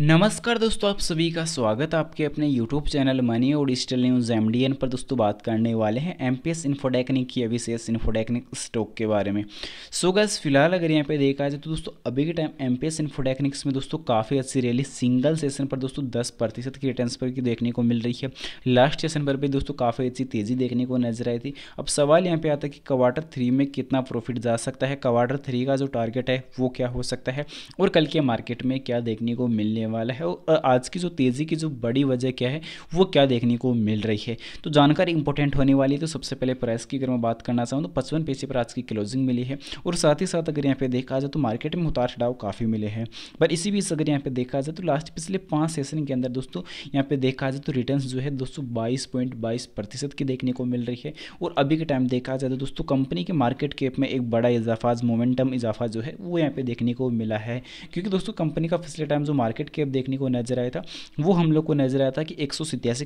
नमस्कार दोस्तों आप सभी का स्वागत है आपके अपने YouTube चैनल मनी और डिजिटल न्यूज़ एम पर दोस्तों बात करने वाले हैं एम पी एस इन्फोटेक्निक की अभी एस इन्फोटेक्निक स्टॉक के बारे में सो so गैस फिलहाल अगर यहाँ पे देखा जाए तो दोस्तों अभी के time M P S Infotecnics में दोस्तों काफ़ी अच्छी रैली सिंगल सेशन पर दोस्तों दस प्रतिशत की रिटर्न पर की देखने को मिल रही है लास्ट सेशन पर भी दोस्तों काफ़ी अच्छी तेज़ी देखने को नजर आई थी अब सवाल यहाँ पर आता है कि क्वार्टर थ्री में कितना प्रॉफिट जा सकता है क्वार्टर थ्री का जो टारगेट है वो क्या हो सकता है और कल के मार्केट में क्या देखने को मिलने होने वाला है और आज की जो तेज़ी की जो बड़ी वजह क्या है वो क्या देखने को मिल रही है तो जानकारी इंपॉर्टेंट होने वाली है तो सबसे पहले प्राइस की अगर मैं बात करना चाहूँ तो पचपन पैसे पर आज की क्लोजिंग मिली है और साथ ही साथ अगर यहाँ पर देखा जाए तो मार्केट में उतार चढ़ाव काफ़ी मिले हैं पर इसी बीच अगर यहाँ पर देखा जाए तो लास्ट पिछले पाँच सेशन के अंदर दोस्तों यहाँ पर देखा जाए तो रिटर्न जो है दोस्तों बाईस पॉइंट बाईस प्रतिशत की देखने को मिल रही है और अभी के टाइम देखा जाए तो दोस्तों कंपनी के मार्केट कैप में एक बड़ा इजाफा मोमेंटम इजाफा जो है वो यहाँ पे देखने को मिला है क्योंकि दोस्तों कंपनी का पिछले टाइम जो मार्केट कैप देखने को नजर आया था वो हम लोग को नजर आया था कि एक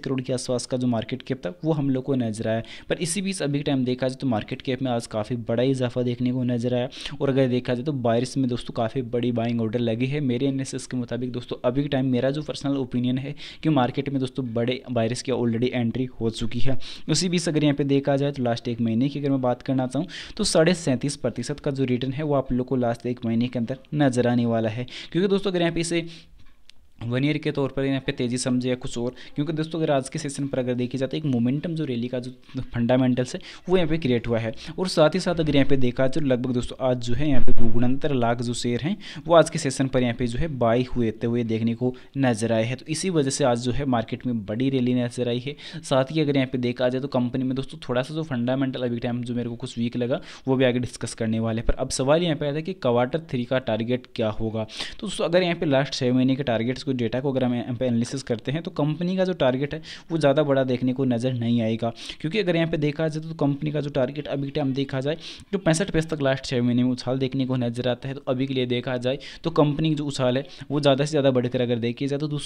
करोड़ के आसपास का जो मार्केट कैप था वो हम लोग को नजर आया पर इसी बीच अभी टाइम देखा जाए तो मार्केट कैप में आज काफ़ी बड़ा इजाफा देखने को नजर आया और अगर देखा जाए तो बारिश में दोस्तों काफ़ी बड़ी बाइंग ऑर्डर लगी है मेरे एनालिसिस के मुताबिक दोस्तों अभी टाइम मेरा जो पर्सनल ओपिनियन है कि मार्केट में दोस्तों बड़े वायरस की ऑलरेडी एंट्री हो चुकी है उसी बीच अगर यहाँ पे देखा जाए तो लास्ट एक महीने की अगर मैं बात करना चाहूँ तो साढ़े सैंतीस प्रतिशत का जो रिटर्न है वो आप लोग को लास्ट एक महीने के अंदर नजर आने वाला है क्योंकि दोस्तों अगर यहाँ पे इसे वन ईयर के तौर पर यहाँ पे तेज़ी समझे या कुछ और क्योंकि दोस्तों अगर आज के सेशन पर अगर देखी जाए तो एक मोमेंटम जो रैली का जो फंडामेंटल्स है वो यहाँ पे क्रिएट हुआ है और साथ ही साथ अगर यहाँ पे देखा तो लगभग दोस्तों आज जो है यहाँ पे गुणंतर लाख जो शेयर हैं वो आज के सेशन पर यहाँ पे जो है बाई हुए थे हुए देखने को नजर आए हैं तो इसी वजह से आज जो है मार्केट में बड़ी रैली नजर आई है साथ ही अगर यहाँ पे देखा जाए तो कंपनी में दोस्तों थोड़ा सा जो फंडामेंटल अभी टाइम जो मेरे को कुछ वीक लगा वो भी आगे डिस्कस करने वाले पर अब सवाल यहाँ पे आया था कि क्वार्टर थ्री का टारगेट क्या होगा तो दोस्तों अगर यहाँ पे लास्ट छः महीने के टारगेट्स उसको डेटा को अगर हम यहाँ पे एनालिसिस करते हैं तो कंपनी का जो टारगेट है वो ज़्यादा बड़ा देखने को नज़र नहीं आएगा क्योंकि अगर यहाँ पे देखा जाए तो कंपनी का जो टारगेट अभी टाइम देखा जाए तो पैंसठ पैसे तक लास्ट छः महीने में उछाल देखने को नज़र आता है तो अभी के लिए देखा जाए तो कंपनी जो उछाल है वो ज़्यादा से ज़्यादा बढ़कर अगर देखी जाए तो दो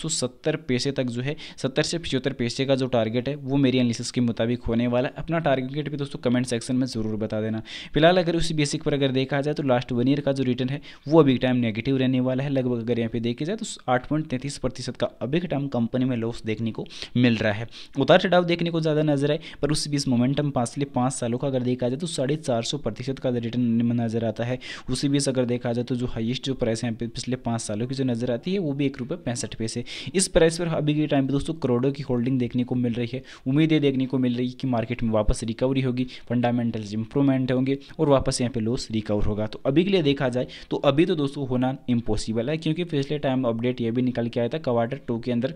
पैसे तक जो है सत्तर से पिछहत्तर पैसे का जो टारगेट है वो मेरी एनालिसिस के मुताबिक होने वाला है अपना टारगेट भी दोस्तों कमेंट सेक्शन में ज़रूर बता देना फिलहाल अगर उसी बेसिक पर अगर देखा जाए तो लास्ट वन ईयर का जो रिटर्न है वो अभी टाइम नेगेटिव रहने वाला है लगभग अगर यहाँ पे देखा जाए तो आठ पॉइंट तैंतीस प्रतिशत का अभी टाइम कंपनी में लॉस देखने को मिल रहा है उतार चढ़ाव देखने को ज़्यादा नजर आए पर उस बीच मोमेंटम पिछले पांच सालों का अगर देखा जाए तो साढ़े चार सौ प्रतिशत का रिटर्न नजर आता है उसी बीच अगर देखा जाए तो जो हाइएस्ट जो प्राइस है पिछले पांच सालों की जो नजर आती है वो भी एक रुपये पैंसठ पैसे इस प्राइस पर अभी के टाइम पर दोस्तों करोड़ों की होल्डिंग देखने को मिल रही है उम्मीदें देखने को मिल रही है कि मार्केट में वापस रिकवरी होगी फंडामेंटल इंप्रूवमेंट होंगे और वापस यहाँ पे लॉस रिकवर होगा तो अभी के लिए देखा जाए तो अभी तो दोस्तों होना इम्पॉसिबल है क्योंकि पिछले टाइम अपडेट यह भी निकल निकल के आया था क्वार्टर टू के अंदर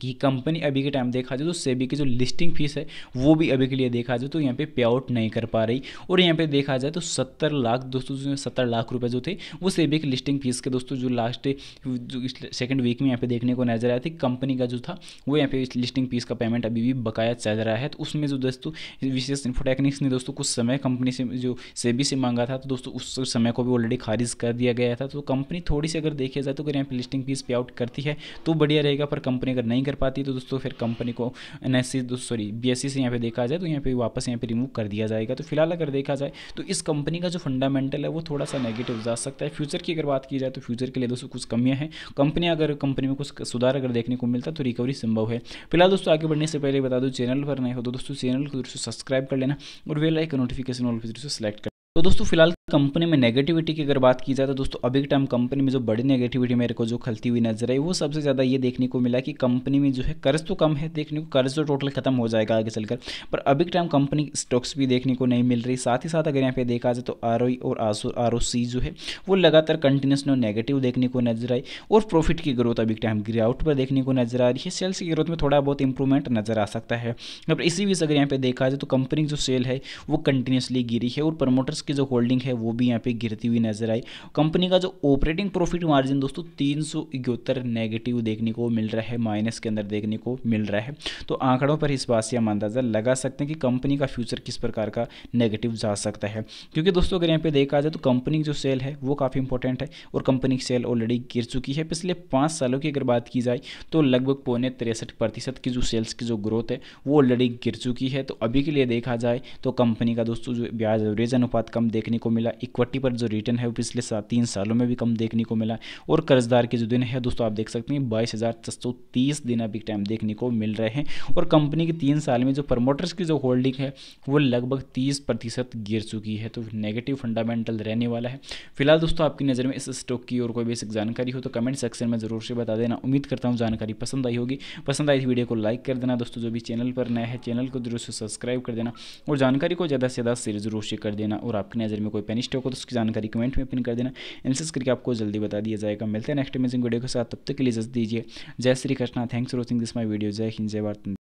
कि कंपनी अभी के टाइम देखा जाए तो सेबी की जो लिस्टिंग फीस है वो भी अभी के लिए देखा जाए तो यहाँ पे पे आउट नहीं कर पा रही और यहाँ पे देखा जाए तो सत्तर लाख दोस्तों जो सत्तर लाख रुपए जो थे वो सेबी की लिस्टिंग फीस के दोस्तों जो लास्ट जो सेकंड वीक में यहाँ पे देखने को नजर आया थी कंपनी का जो था वो यहाँ पे लिस्टिंग फीस का पेमेंट अभी भी बकाया चल रहा है तो उसमें जो दोस्तों विशेष इन्फोटेक्निक्स ने दोस्तों कुछ समय कंपनी से जो सेबी से मांगा था तो दोस्तों उस समय को भी ऑलरेडी खारिज कर दिया गया था तो कंपनी थोड़ी सी अगर देखी जाए तो अगर यहाँ पे लिस्टिंग फीस पे आउट करती है तो बढ़िया रहेगा पर कंपनी अगर नहीं नहीं कर पाती तो दोस्तों फिर कंपनी को N S sorry B S C से यहाँ पर देखा जाए तो यहाँ पर वापस यहाँ पर रिमूव कर दिया जाएगा तो फिलहाल अगर देखा जाए तो इस कंपनी का जो फंडामेंटल है वो थोड़ा सा नेगेटिव जा सकता है फ्यूचर की अगर बात की जाए तो फ्यूचर के लिए दोस्तों कुछ कमियाँ हैं कंपनी अगर कंपनी में कुछ सुधार अगर देखने को मिलता तो रिकवरी संभव है फिलहाल दोस्तों आगे बढ़ने से पहले बता दो चैनल पर नहीं हो तो दोस्तों चैनल को दोस्तों सब्सक्राइब कर लेना और वे लाइक नोटिफिकेशन ऑल पर सेलेक्ट कर तो दोस्तों फिलहाल कंपनी में नेगेटिविटी की अगर बात की जाए तो दोस्तों अभी के टाइम कंपनी में जो बड़ी नेगेटिविटी मेरे को जो खलती हुई नजर आई वो सबसे ज़्यादा ये देखने को मिला कि कंपनी में जो है कर्ज तो कम है देखने को कर्ज तो टोटल खत्म हो जाएगा आगे चलकर पर अभी के टाइम कंपनी स्टॉक्स भी देखने को नहीं मिल रही साथ ही साथ अगर यहाँ पे देखा जाए तो आर और आर जो है वो लगातार कंटिन्यूस नेगेटिव देखने को नजर आई और प्रॉफिट की ग्रोथ अभी के टाइम आउट पर देखने को नजर आ रही है सेल्स की ग्रोथ में थोड़ा बहुत इंप्रूवमेंट नजर आ सकता है इसी बीच अगर यहाँ पे देखा जाए तो कंपनी जो सेल है वो कंटिन्यूसली गिरी है और प्रमोटर्स की जो होल्डिंग है है वो भी यहाँ पे गिरती हुई नजर आई कंपनी का जो ऑपरेटिंग प्रॉफिट मार्जिन दोस्तों तीन नेगेटिव देखने को मिल रहा है माइनस के अंदर देखने को मिल रहा है तो आंकड़ों पर इस बात से हम अंदाज़ा लगा सकते हैं कि कंपनी का फ्यूचर किस प्रकार का नेगेटिव जा सकता है क्योंकि दोस्तों अगर यहाँ पे देखा जाए तो कंपनी की जो सेल है वो काफ़ी इंपॉर्टेंट है और कंपनी की सेल ऑलरेडी गिर चुकी है पिछले पाँच सालों की अगर बात की जाए तो लगभग पौने तिरसठ प्रतिशत की जो सेल्स की जो ग्रोथ है वो ऑलरेडी गिर चुकी है तो अभी के लिए देखा जाए तो कंपनी का दोस्तों जो ब्याज एवरेज अनुपात कम देखने को मिला मिला इक्विटी पर जो रिटर्न है वो पिछले सा, तीन सालों में भी कम देखने को मिला और कर्जदार के जो दिन है दोस्तों आप देख सकते हैं बाईस हज़ार छः सौ तीस दिन अभी टाइम देखने को मिल रहे हैं और कंपनी के तीन साल में जो प्रमोटर्स की जो होल्डिंग है वो लगभग तीस प्रतिशत गिर चुकी है तो नेगेटिव फंडामेंटल रहने वाला है फिलहाल दोस्तों आपकी नज़र में इस स्टॉक की और कोई बेसिक जानकारी हो तो कमेंट सेक्शन में ज़रूर से बता देना उम्मीद करता हूँ जानकारी पसंद आई होगी पसंद आई वीडियो को लाइक कर देना दोस्तों जो भी चैनल पर नया है चैनल को जरूर से सब्सक्राइब कर देना और जानकारी को ज़्यादा से ज़्यादा शेयर जरूर से कर देना और आपकी नज़र में कोई यानी स्टॉक हो तो उसकी जानकारी कमेंट में पिन कर देना एनालिसिस करके आपको जल्दी बता दिया जाएगा मिलते हैं नेक्स्ट अमेजिंग वीडियो के साथ तब तक के लिए जस्ट दीजिए जय Shri Krishna thanks for watching this my video जय हिंद जय भारत